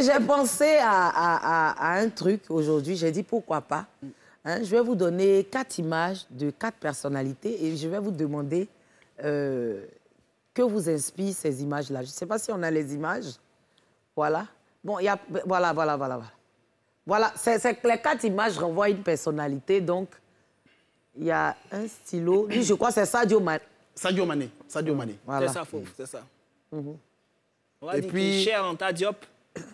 J'ai pensé à, un truc aujourd'hui. J'ai dit pourquoi pas. Hein, je vais vous donner quatre images de quatre personnalités et je vais vous demander euh, que vous inspirent ces images-là. Je ne sais pas si on a les images. Voilà. Bon, il y a, voilà, voilà, voilà. Voilà, c'est que les quatre images renvoient une personnalité. Donc, il y a un stylo. Lui, je crois que c'est Sadio Mané. Sadio Mané. Sadio Mané. C'est ça, Fouf. C'est ça. Mm-hmm. et puis... Cher en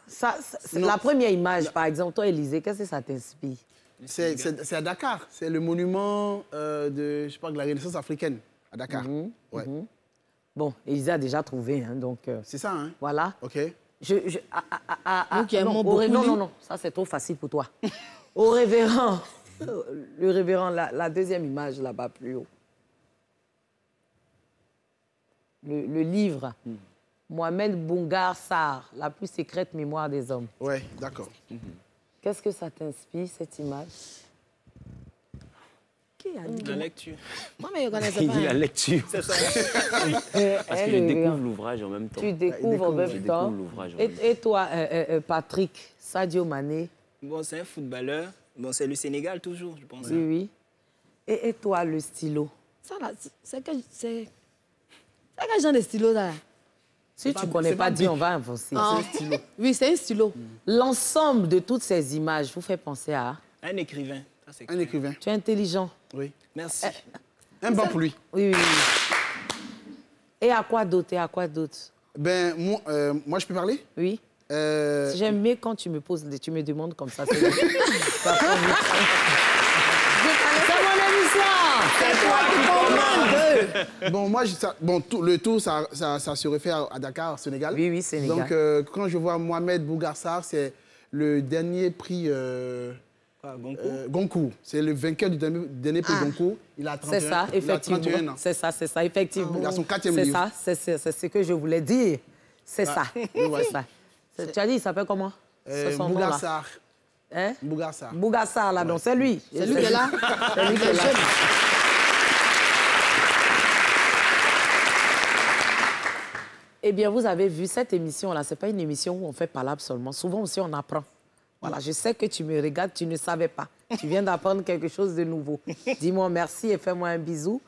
ça, la première image, par exemple, toi, Élisée, qu'est-ce que ça t'inspire? C'est à Dakar. C'est le monument euh, de, je sais la Renaissance africaine, à Dakar. Mhm, mhm. Bon, Élisée a déjà trouvé, hein, donc... Euh, c'est ça, hein? Voilà. OK. Je, je ah, ah, ah, non, non, non, ça, c'est trop facile pour toi. au révérend, le révérend, la, deuxième image, là-bas, plus haut. Le, livre... Hmm. Mohamed Bongar Sar, La plus secrète mémoire des hommes. Oui, d'accord. Mhm. Qu'est-ce que ça t'inspire, cette image Qui a dit La lecture. Moi, mais connais pas. Il dit la hein. lecture. C'est ça. Euh, Parce que euh, je découvre l'ouvrage en même temps. Tu découvres en même temps. et, toi, euh, Patrick, Sadio Mané Bon, c'est un footballeur. Bon, c'est le Sénégal toujours, je pense. Oui, oui. Et, et toi, le stylo Ça, là, c'est quel genre de stylo, là si tu ne connais pas, Dieu, on va avancer. Ah. C'est un stylo. Oui, c'est un stylo. L'ensemble de toutes ces images vous fait penser à... Un écrivain. un écrivain. Tu es intelligent. Oui. Merci. Un bon pour lui. Oui, oui, Et à quoi d'autre Et à quoi d'autre Ben, moi, euh, moi, je peux parler Oui. Euh... J'aime mieux quand tu me poses, tu me demandes comme ça. bon, moi, bon, le tour, ça, ça, se réfère à Dakar, Sénégal. Oui, oui, Sénégal. Donc, euh, quand je vois Mohamed Bougassar, c'est le dernier prix... Euh, euh Goncourt. C'est le vainqueur du dernier, prix ah, Il a 31, ça, effectivement. ans. C'est ça, c'est ça, effectivement. il a son C'est ça, c'est ce que je voulais dire. C'est ah, ça. Tu as dit, il s'appelle comment euh, Bougassar. Hein Bougassar. Bougassar, là, ouais. donc c'est lui. C'est lui qui est là. C'est lui qui est là. Eh bien, vous avez vu, cette émission-là, ce n'est pas une émission où on fait palabre seulement. Souvent aussi, on apprend. Voilà, je sais que tu me regardes, tu ne savais pas. Tu viens d'apprendre quelque chose de nouveau. Dis-moi merci et fais-moi un bisou.